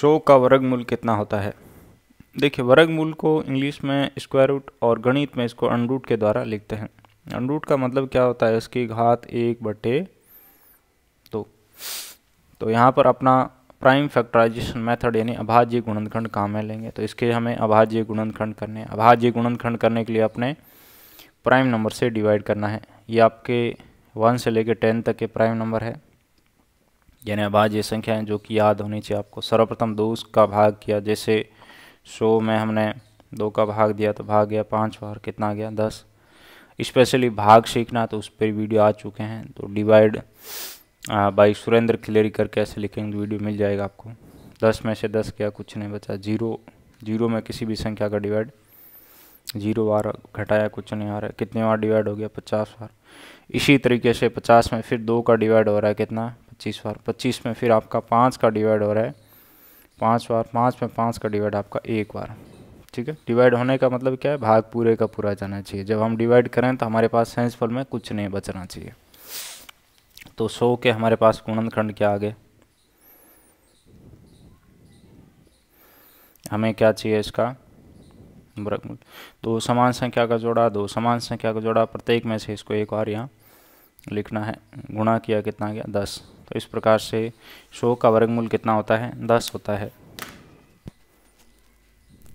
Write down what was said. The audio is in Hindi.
शो का वर्गमूल कितना होता है देखिए वर्गमूल को इंग्लिश में स्क्वायर रूट और गणित में इसको अनरूट के द्वारा लिखते हैं अनरूट का मतलब क्या होता है इसकी घात एक बटे दो तो यहाँ पर अपना प्राइम फैक्टराइजेशन मेथड यानी अभाज्य गुणनखंड काम में लेंगे तो इसके हमें अभाज्य गुणनखंड करने अभाज्य गुणनखंड करने के लिए अपने प्राइम नंबर से डिवाइड करना है ये आपके वन से लेकर टेन तक के प्राइम नंबर है यानी अभाज्य संख्याएं जो कि याद होनी चाहिए आपको सर्वप्रथम दो का भाग किया जैसे सो में हमने दो का भाग दिया तो भाग गया पाँच बार कितना गया दस स्पेशली भाग सीखना तो उस पर वीडियो आ चुके हैं तो डिवाइड बाई सुरेंद्र खिलेरी करके ऐसे लिखेंगे वीडियो मिल जाएगा आपको दस में से दस गया कुछ नहीं बचा जीरो जीरो में किसी भी संख्या का डिवाइड जीरो बार घटाया कुछ नहीं आ रहा है कितने बार डिवाइड हो गया पचास बार इसी तरीके से पचास में फिर दो का डिवाइड हो रहा है कितना पच्चीस बार पच्चीस में फिर आपका पाँच का डिवाइड हो रहा है पाँच बार पाँच में पाँच का डिवाइड आपका एक बार ठीक है डिवाइड होने का मतलब क्या है भाग पूरे का पूरा जाना चाहिए जब हम डिवाइड करें तो हमारे पास सेंसफल में कुछ नहीं बचना चाहिए तो सौ के हमारे पास गुणनखंड क्या आ गए हमें क्या चाहिए इसका दो तो समान संख्या का जोड़ा दो समान संख्या का जोड़ा प्रत्येक में से इसको एक बार यहाँ लिखना है गुणा किया कितना गया दस तो इस प्रकार से शो का वर्गमूल कितना होता है दस होता है